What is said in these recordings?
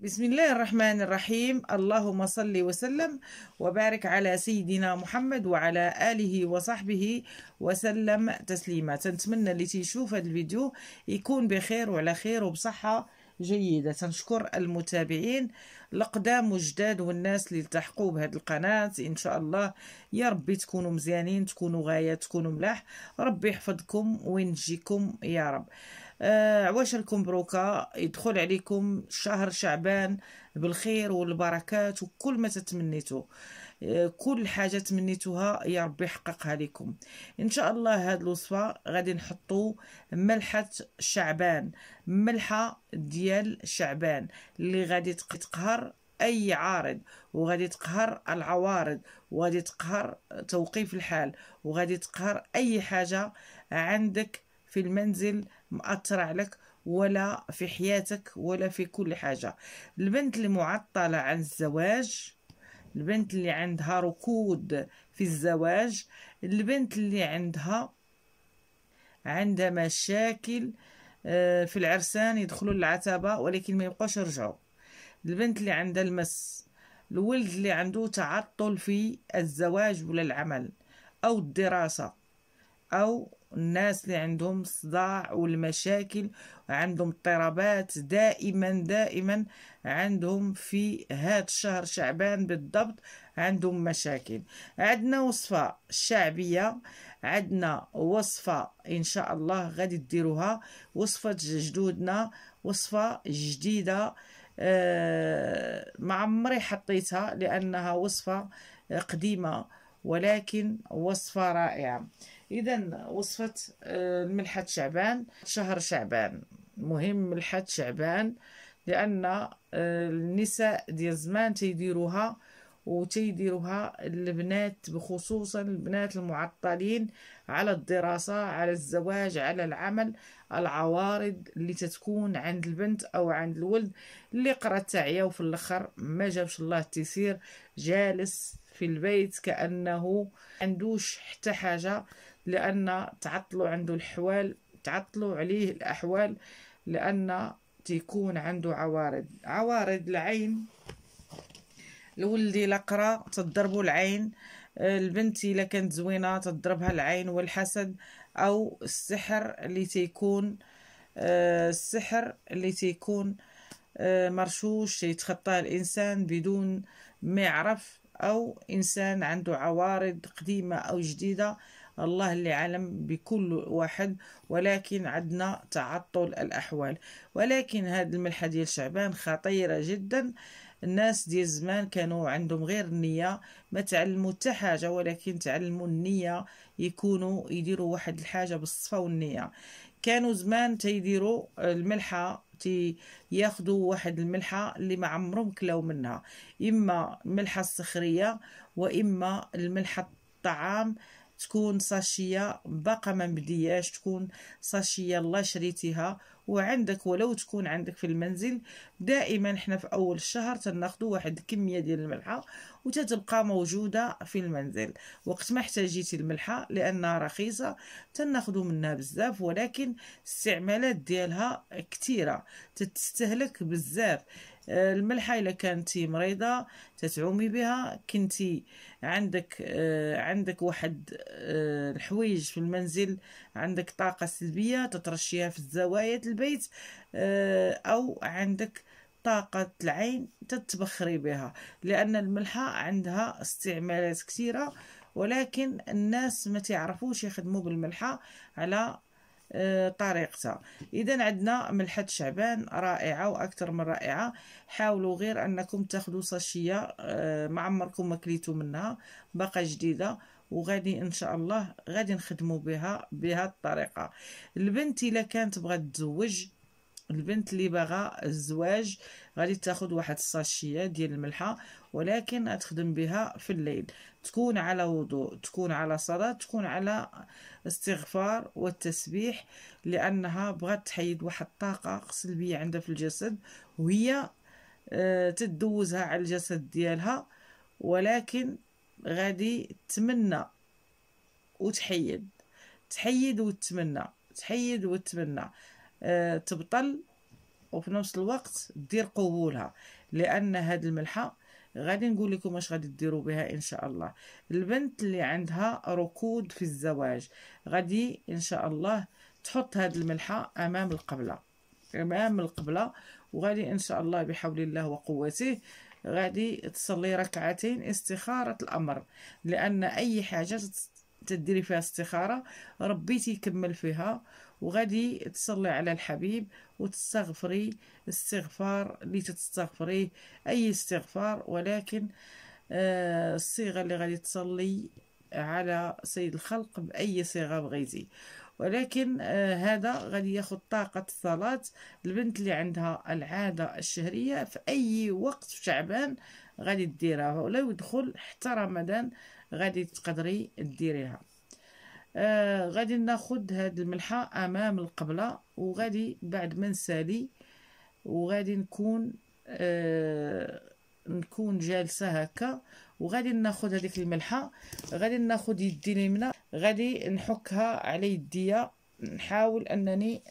بسم الله الرحمن الرحيم اللهم صل وسلم وبارك على سيدنا محمد وعلى آله وصحبه وسلم تسليما تنتمنى اللي تيشوف هذا الفيديو يكون بخير وعلى خير وبصحة جيدة تنشكر المتابعين القدام وجداد والناس اللي التحقوا بهذه القناة إن شاء الله يا ربي تكونوا مزيانين تكونوا غاية تكونوا ملاح ربي يحفظكم وينجيكم يا رب عواشركم آه، بروكا يدخل عليكم شهر شعبان بالخير والبركات وكل ما تتمنيتو آه، كل حاجه تمنيتوها يا ربي يحققها لكم ان شاء الله هاد الوصفه غادي نحطو ملحه شعبان ملحه ديال شعبان اللي غادي تقهر اي عارض وغادي تقهر العوارض وغادي تقهر توقيف الحال وغادي تقهر اي حاجه عندك في المنزل مأثرة عليك ولا في حياتك ولا في كل حاجة البنت اللي معطلة عن الزواج البنت اللي عندها ركود في الزواج البنت اللي عندها عندها مشاكل آه، في العرسان يدخلوا العتبة ولكن ما يبقاش يرجعوا البنت اللي عندها المس الولد اللي عنده تعطل في الزواج ولا العمل أو الدراسة أو الناس اللي عندهم صداع والمشاكل عندهم اضطرابات دائما دائما عندهم في هاد الشهر شعبان بالضبط عندهم مشاكل عندنا وصفة شعبية عندنا وصفة إن شاء الله غادي ديروها وصفة جدودنا وصفة جديدة آه، مع عمري حطيتها لأنها وصفة قديمة ولكن وصفة رائعة اذا وصفه آه، ملحه شعبان شهر شعبان مهم ملحه شعبان لان آه، النساء ديال زمان تيديروها وتيديروها البنات بخصوصا البنات المعطلين على الدراسة على الزواج على العمل العوارض اللي تتكون عند البنت أو عند الولد اللي قرا تعيا وفي الأخر ما جابش الله تيسير جالس في البيت كأنه عندوش حتى حاجة لأن تعطلوا عنده الحوال تعطلوا عليه الأحوال لأن تيكون عنده عوارض عوارض العين لولدي لقرا تضربوا العين البنت الا كانت زوينه تضربها العين والحسد او السحر اللي تيكون آه، السحر اللي تيكون آه، مرشوش يتخطاه الانسان بدون ما يعرف او انسان عنده عوارض قديمه او جديده الله اللي علم بكل واحد ولكن عندنا تعطل الأحوال ولكن هاد الملحة ديال شعبان خطيرة جدا الناس ديال زمان كانوا عندهم غير النية ما تعلموا حتى حاجة ولكن تعلموا النية يكونوا يديروا واحد الحاجة بالصفة والنية كانوا زمان تيديروا الملحة ياخذوا واحد الملحه اللي ما عمرهم كلاو منها اما الملحه الصخريه واما الملحه الطعام تكون ساشيه باقا ما مبدياش تكون ساشيه الله شريتيها وعندك ولو تكون عندك في المنزل دائما حنا في اول الشهر تناخدو واحد الكميه ديال الملحه وتتبقى موجوده في المنزل وقت ما احتاجيتي الملحه لانها رخيصه تناخدو منها بزاف ولكن استعمالات ديالها كتيرة تتستهلك بزاف آه، الملحه الا كانت مريضه تتعومي بها كنتي عندك آه، عندك واحد آه، الحوايج في المنزل عندك طاقه سلبيه تترشيها في الزوايا البيت او عندك طاقة العين تتبخري بها لأن الملحة عندها استعمالات كثيرة ولكن الناس ما تعرفوش يخدموا بالملحة على آه، طريقتها اذا عندنا ملحه شعبان رائعه واكثر من رائعه حاولوا غير انكم تاخذوا ساشيه آه، ما عمركم ما كليتوا منها باقا جديده وغادي ان شاء الله غادي نخدموا بها بهذه الطريقه البنت الا كانت بغات تزوج البنت اللي باغا الزواج غادي تاخد واحد الساشيه ديال الملحه ولكن تخدم بها في الليل تكون على وضوء تكون على صلاه تكون على استغفار والتسبيح لانها بغات تحيد واحد الطاقه سلبيه عندها في الجسد وهي آه، تدوزها على الجسد ديالها ولكن غادي تمنى وتحيد تحيد وتمنى تحيد وتمنى آه، تبطل وفي نفس الوقت دير قبولها لان هاد الملحه غادي نقول لكم واش غادي ديروا بها ان شاء الله البنت اللي عندها ركود في الزواج غادي ان شاء الله تحط هاد الملحه امام القبله امام القبله وغادي ان شاء الله بحول الله وقوته غادي تصلي ركعتين استخاره الامر لان اي حاجه تديري فيها استخاره ربي تيكمل فيها وغادي تصلي على الحبيب وتستغفري استغفار اللي تتستغفريه اي استغفار ولكن آه، الصيغه اللي غادي تصلي على سيد الخلق باي صيغه بغيتي ولكن آه، هذا غادي ياخذ طاقه الصلاه البنت اللي عندها العاده الشهريه في اي وقت في شعبان غادي ديرها ولو يدخل حتى رمضان غادي تقدري ديريها آه، غادي ناخد هاد الملحه امام القبله وغادي بعد ما نسالي وغادي نكون آه نكون جالسه هكا وغادي ناخد هذيك الملحه غادي ناخد يدي اليمنى غادي نحكها على يديا نحاول انني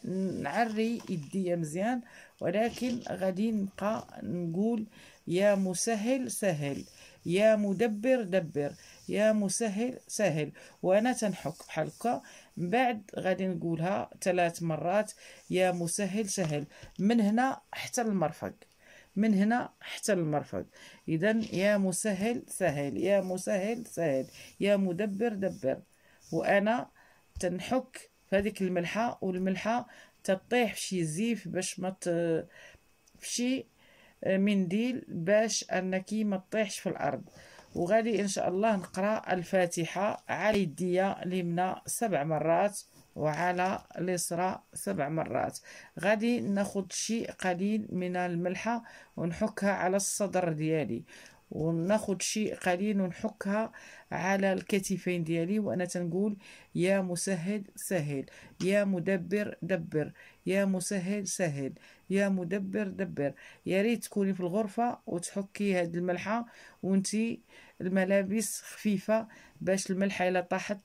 نعري يديا مزيان ولكن غادي نبقى نقول يا مسهل سهل يا مدبر دبر يا مسهل سهل وانا تنحك بحال هكا من بعد غادي نقولها ثلاث مرات يا مسهل سهل من هنا حتى المرفق من هنا حتى المرفق اذا يا مسهل سهل يا مسهل سهل يا مدبر دبر وانا تنحك في الملحه والملحه تطيح فشي زيف باش ما مت... فشي منديل باش انك ما تطيحش في الارض وغادي ان شاء الله نقرا الفاتحه على يديا اليمنى سبع مرات وعلى اليسرى سبع مرات غادي ناخد شيء قليل من الملحه ونحكها على الصدر ديالي وناخد شيء قليل ونحكها على الكتفين ديالي وانا تنقول يا مسهل سهل يا مدبر دبر يا مسهل سهل يا مدبر دبر يا ريت تكوني في الغرفه وتحكي هاد الملحه وانتي الملابس خفيفه باش الملحه الا طاحت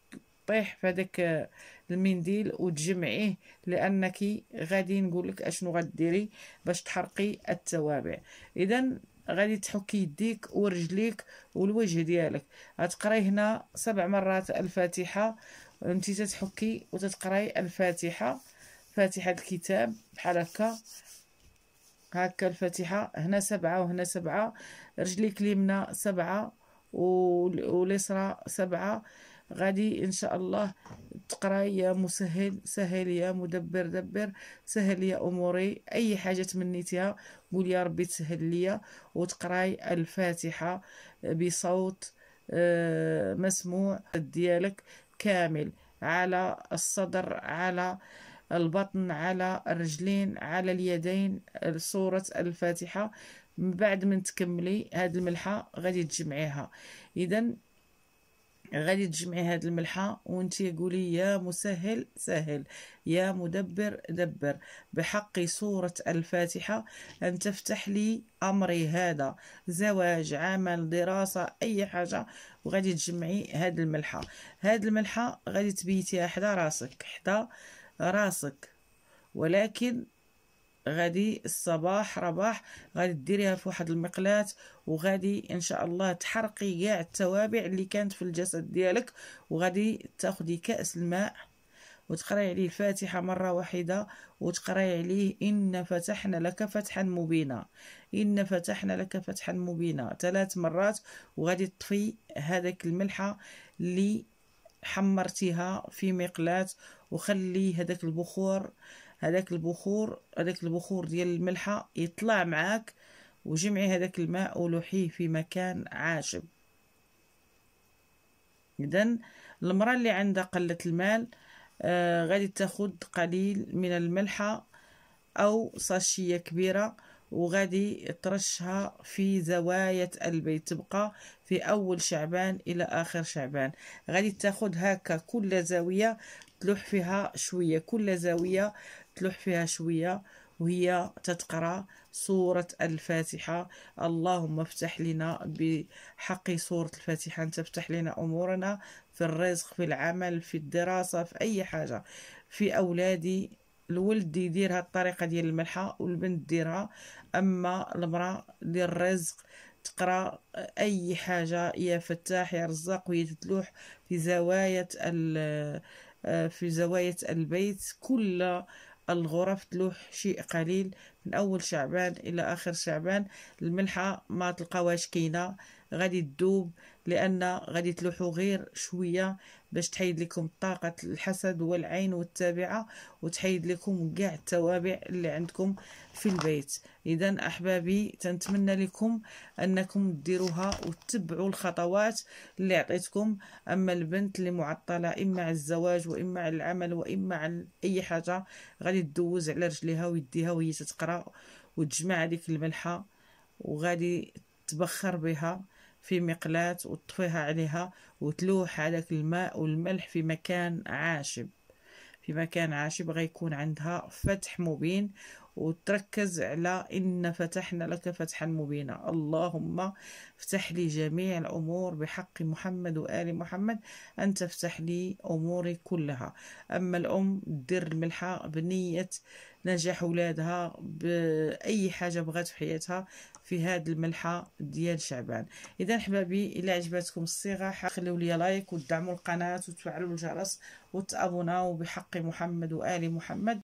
طيح في هذاك المنديل وتجمعيه لانك غادي نقول لك اشنو غديري باش تحرقي التوابع اذا غادي تحك يديك ورجليك والوجه ديالك غتقراي هنا سبع مرات الفاتحه انت تتحكي وتتقراي الفاتحه فاتحه الكتاب بحال هكا هكا الفاتحه هنا سبعه وهنا سبعه رجليك اليمنى سبعه واليسرى سبعه غادي ان شاء الله تقراي يا مسهل سهل يا مدبر دبر سهل يا اموري اي حاجه تمنيتيها قول يا ربي تسهل لي وتقراي الفاتحه بصوت آه، مسموع ديالك كامل على الصدر على البطن على الرجلين على اليدين سورة الفاتحة من بعد من تكملي هاد الملحة غادي تجمعيها إذا غادي تجمعي هاد الملحه وانت قولي يا مسهل سهل يا مدبر دبر بحق سوره الفاتحه ان تفتح لي امري هذا زواج عمل دراسه اي حاجه وغادي تجمعي هاد الملحه هاد الملحه غادي تبيتيها حدا راسك حدا راسك ولكن غادي الصباح رباح غادي ديريها في واحد المقلاة وغادي ان شاء الله تحرقي كاع التوابع اللي كانت في الجسد ديالك وغادي تاخدي كاس الماء وتقراي عليه الفاتحة مرة واحدة وتقراي عليه إن فتحنا لك فتحا مبينا إن فتحنا لك فتحا مبينا ثلاث مرات وغادي تطفي هذاك الملحة اللي حمرتيها في مقلاة وخلي هذاك البخور هذاك البخور هذاك البخور ديال الملحه يطلع معاك وجمعي هذاك الماء ولوحيه في مكان عاجب اذا المراه اللي عندها قله المال آه غادي تاخذ قليل من الملحه او ساشيه كبيره وغادي ترشها في زوايا البيت تبقى في اول شعبان الى اخر شعبان غادي تاخذ هكا كل زاويه تلوح فيها شويه كل زاويه تلوح فيها شويه وهي تتقرا سوره الفاتحه اللهم افتح لنا بحق سوره الفاتحه انت تفتح لنا امورنا في الرزق في العمل في الدراسه في اي حاجه في اولادي الولد يديرها الطريقه ديال الملحه والبنت ديرها اما المراه ديال الرزق تقرا اي حاجه يا فتاح يا رزاق وهي تتلوح في زوايا آه، في زوايا البيت كل الغرف تلوح شيء قليل من أول شعبان إلى آخر شعبان الملحة ما تلقاوهاش كاينة غادي تذوب لان غادي تلوحوا غير شويه باش تحيد لكم طاقه الحسد والعين والتابعه وتحيد لكم كاع التوابع اللي عندكم في البيت اذا احبابي تنتمنى لكم انكم ديروها وتتبعوا الخطوات اللي عطيتكم اما البنت اللي معطله اما على الزواج واما على العمل واما على اي حاجه غادي تدوز على رجليها ويديها وهي تتقرا وتجمع هذيك الملحه وغادي تبخر بها في مقلاة وتطفيها عليها وتلوح هذاك الماء والملح في مكان عاشب في مكان عاشب غيكون عندها فتح مبين وتركز على إن فتحنا لك فتحا مبينا اللهم افتح لي جميع الأمور بحق محمد وآل محمد أن تفتح لي أموري كلها أما الأم دير الملحة بنية نجاح ولادها بأي حاجة بغات في حياتها في هذا الملحة ديال شعبان إذا حبابي إلا عجبتكم الصيغة خليو لي لايك ودعموا القناة وتفعلوا الجرس وتابوناو بحق محمد وآل محمد